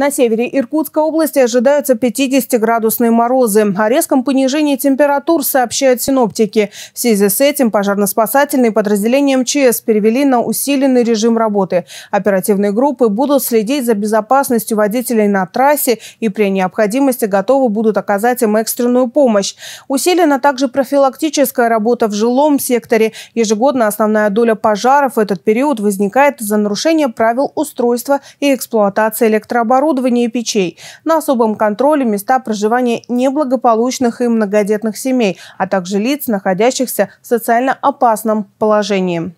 На севере Иркутской области ожидаются 50-градусные морозы. О резком понижении температур сообщают синоптики. В связи с этим пожарно-спасательные подразделения МЧС перевели на усиленный режим работы. Оперативные группы будут следить за безопасностью водителей на трассе и при необходимости готовы будут оказать им экстренную помощь. Усилена также профилактическая работа в жилом секторе. Ежегодно основная доля пожаров в этот период возникает из-за нарушения правил устройства и эксплуатации электрооборудования оборудование печей, на особом контроле места проживания неблагополучных и многодетных семей, а также лиц, находящихся в социально опасном положении.